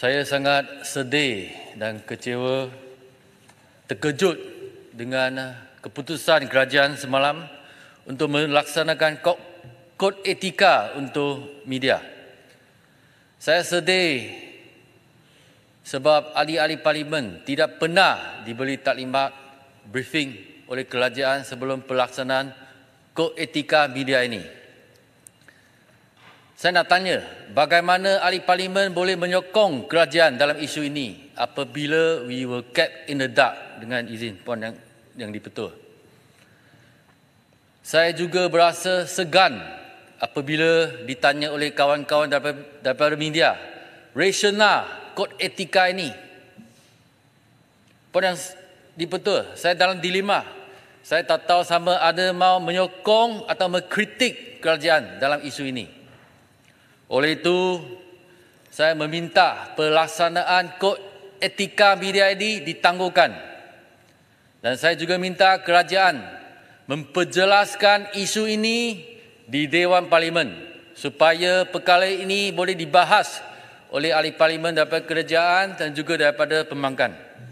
Saya sangat sedih dan kecewa terkejut dengan eh, keputusan kerajaan semalam untuk melaksanakan kod etika untuk media. Saya sedih sebab ahli-ahli parlimen tidak pernah diberi taklimat briefing oleh kerajaan sebelum pelaksanaan kod etika media ini. Saya nak tanya, bagaimana ahli parlimen boleh menyokong kerajaan dalam isu ini apabila we were kept in the dark dengan izin puan yang yang dipetua. Saya juga berasa segan apabila ditanya oleh kawan-kawan daripada, daripada media, rasional kod etika ini. Puan yang dipetua, saya dalam dilema. Saya tak tahu sama ada mau menyokong atau mengkritik kerajaan dalam isu ini. Oleh itu, saya meminta pelaksanaan kod etika media ID ditangguhkan. Dan saya juga minta kerajaan memperjelaskan isu ini di Dewan Parlimen supaya perkara ini boleh dibahas oleh ahli parlimen daripada kerajaan dan juga daripada pembangkang.